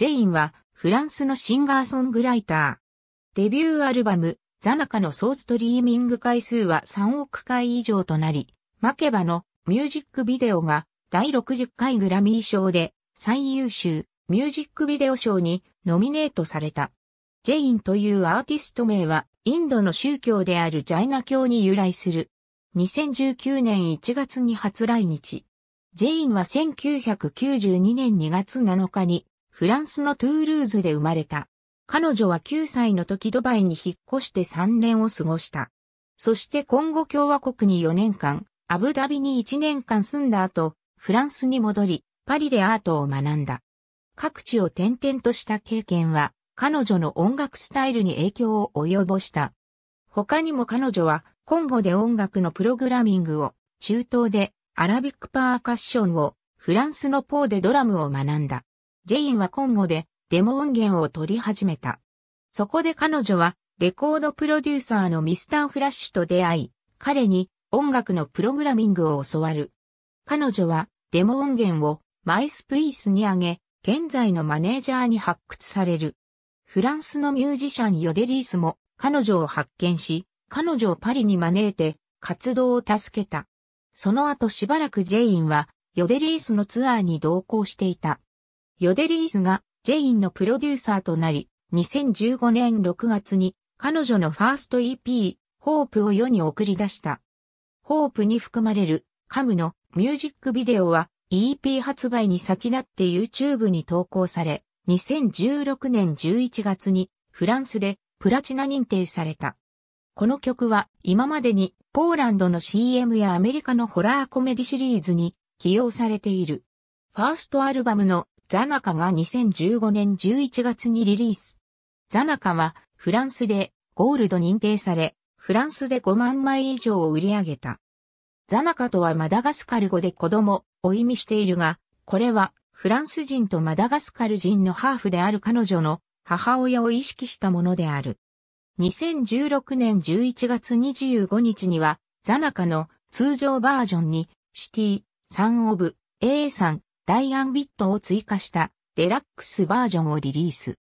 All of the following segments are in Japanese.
ジェインはフランスのシンガーソングライター。デビューアルバム、ザナカの総ストリーミング回数は3億回以上となり、マケバのミュージックビデオが第60回グラミー賞で最優秀ミュージックビデオ賞にノミネートされた。ジェインというアーティスト名はインドの宗教であるジャイナ教に由来する。2019年1月に初来日。ジェインは1992年2月7日にフランスのトゥールーズで生まれた。彼女は9歳の時ドバイに引っ越して3年を過ごした。そして今後共和国に4年間、アブダビに1年間住んだ後、フランスに戻り、パリでアートを学んだ。各地を転々とした経験は、彼女の音楽スタイルに影響を及ぼした。他にも彼女は、コンゴで音楽のプログラミングを、中東で、アラビックパーカッションを、フランスのポーでドラムを学んだ。ジェインは今後でデモ音源を取り始めた。そこで彼女はレコードプロデューサーのミスター・フラッシュと出会い、彼に音楽のプログラミングを教わる。彼女はデモ音源をマイスプイスに上げ、現在のマネージャーに発掘される。フランスのミュージシャンヨデリースも彼女を発見し、彼女をパリに招いて活動を助けた。その後しばらくジェインはヨデリースのツアーに同行していた。ヨデリーズがジェインのプロデューサーとなり、2015年6月に彼女のファースト EP、ホープを世に送り出した。ホープに含まれるカムのミュージックビデオは EP 発売に先立って YouTube に投稿され、2016年11月にフランスでプラチナ認定された。この曲は今までにポーランドの CM やアメリカのホラーコメディシリーズに起用されている。ファーストアルバムのザナカが2015年11月にリリース。ザナカはフランスでゴールド認定され、フランスで5万枚以上を売り上げた。ザナカとはマダガスカル語で子供を意味しているが、これはフランス人とマダガスカル人のハーフである彼女の母親を意識したものである。2016年11月25日には、ザナカの通常バージョンにシティ、サンオブ、A さん、ダイアンビットを追加したデラックスバージョンをリリース。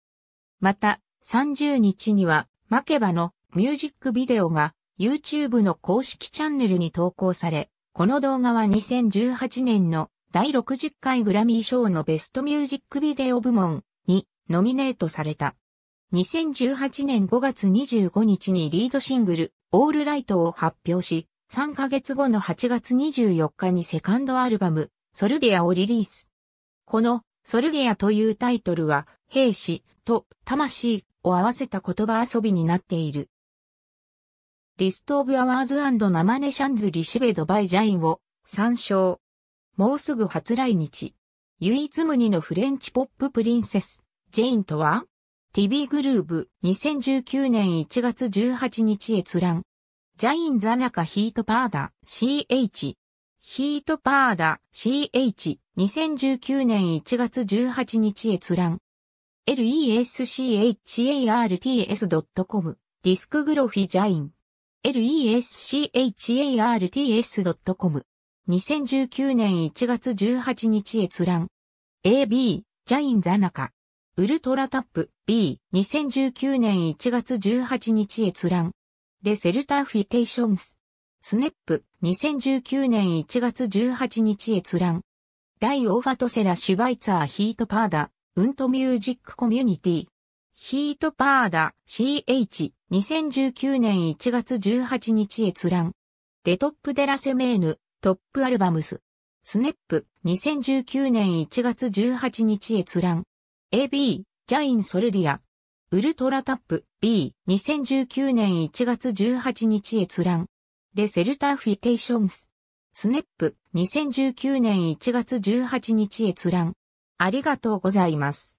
また、30日には、マケバのミュージックビデオが YouTube の公式チャンネルに投稿され、この動画は2018年の第60回グラミー賞のベストミュージックビデオ部門にノミネートされた。2018年5月25日にリードシングル、オールライトを発表し、3ヶ月後の8月24日にセカンドアルバム、ソルゲアをリリース。この、ソルゲアというタイトルは、兵士と魂を合わせた言葉遊びになっている。リストオブアワーズナマネシャンズリシベドバイジャインを参照。もうすぐ初来日。唯一無二のフレンチポッププリンセス、ジェインとは ?TV グルーブ2019年1月18日閲覧。ジャインザナカヒートパーダ CH ヒートパーダ CH 2019年1月18日閲覧 lescharts.com ディスクグロフィジャイン lescharts.com 2019年1月18日閲覧 AB ジャインザナカウルトラタップ B 2019年1月18日閲覧レセルタフィテーションススネップ、2019年1月18日閲覧。大オーファトセラ・シュバイツァー・ヒート・パーダ、ウント・ミュージック・コミュニティ。ヒート・パーダ、CH、2019年1月18日閲覧。デトップ・デラ・セメーヌ、トップ・アルバムス。スネップ、2019年1月18日閲覧。AB、ジャイン・ソルディア。ウルトラタップ、B、2019年1月18日閲覧。レセルターフィケーションス。スネップ2019年1月18日閲覧。ありがとうございます。